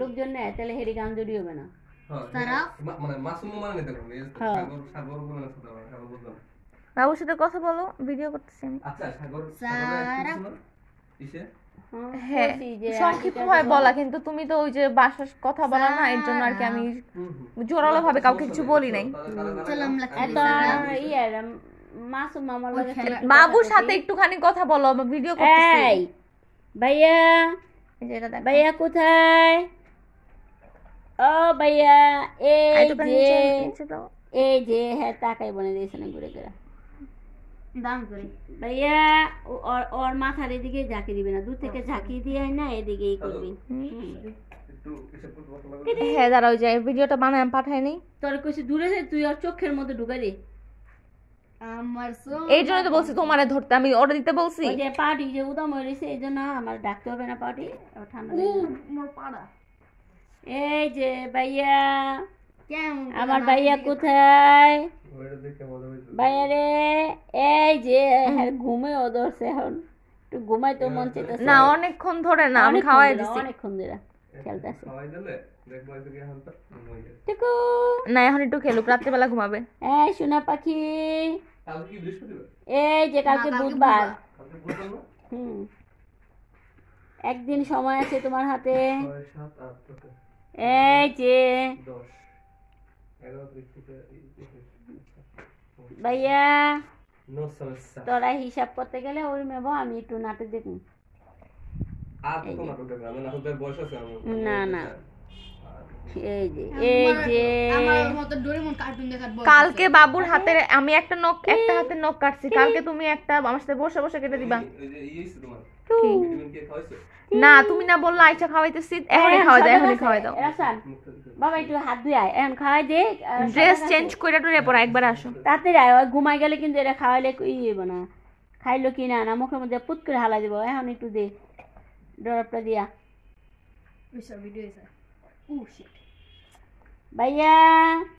লোকজন নেয় তাহলে হেরি গান জড়ি হবে না বাবুর সাথে কথা বলো ভিডিও করতেছি আমি আচ্ছা, হ্যাঁ, হ্যাঁ, সংক্ষিপ্ত বলা কিন্তু তুমি তো ওই যে বাসার কথা বলা না এর জন্য আর কি আমি জোরালো ভাবে কাউকে কিছু বলি নাই মাসুম বাবুর সাথে একটুখানি কথা বলো ভিডিও করতেছি ভাইয়া যেটা দেখ ভাইয়া কোথায় ও ভাইয়া এই যে এই যে হ্যাঁ তাকাই বনে দিয়েছে না ঘুরে ঘুরে ওর মাথার এদিকে না দূর থেকে ঝাঁকি দিয়ে না এদিকেই করবি হ্যাঁ, তোর কিছু দূরে তুই আর চোখের মধ্যে ঢুকাই দিই এই জন্য তো বলছি তোমার ধরতে আমি অর্ডার দিতে বলছি যে যে এই জন্য আমার ডাকতে হবে না এই যে ভাইয়া আমার ভাইয়া কোথায় ভাইয়া রে এই যে হ্যাঁ, ঘুমে ধরছে এখন একটু ঘুমাই তো মন হ্যাঁ, চাইতেছে না অনেকক্ষণ ধরে না আমি খাওয়াই দিছি অনেকক্ষণ ধরে খেলতেছে দেখবো না এখন একটু খেলুক বেলা ঘুমাবে এই সোনা পাখি এই যে কালকে বুধবার একদিন সময় আছে তোমার হাতে এই যে ভাইয়া তোরা হিসাব করতে গেলে ওই মেব আমি একটু নাটক দেখুন না না এই যে এই যে কালকে বাবুর হাতের আমি একটা নখ একটা হাতের নখ কাটছি কালকে তুমি একটা আমার সাথে বসে বসে কেটে দিবা না তুমি না বললা আইসা শীত এখনই খাওয়া যায় এখনই খাওয়াই দাও বাবা একটু হাত দিয়ে আয় এখন খাওয়াই দে ড্রেস চেঞ্জ কইরা টুরে পড়া একবার আসো তাতে যায় ওই ঘুমাই গেলে কিন্তু এটা খাওয়াইলে ই হইব না খাইলো কি না না মুখের মধ্যে পুত করে হালা দিব এখন একটু দে ড্রপটা দিয়া ভিডিও ও শিট baya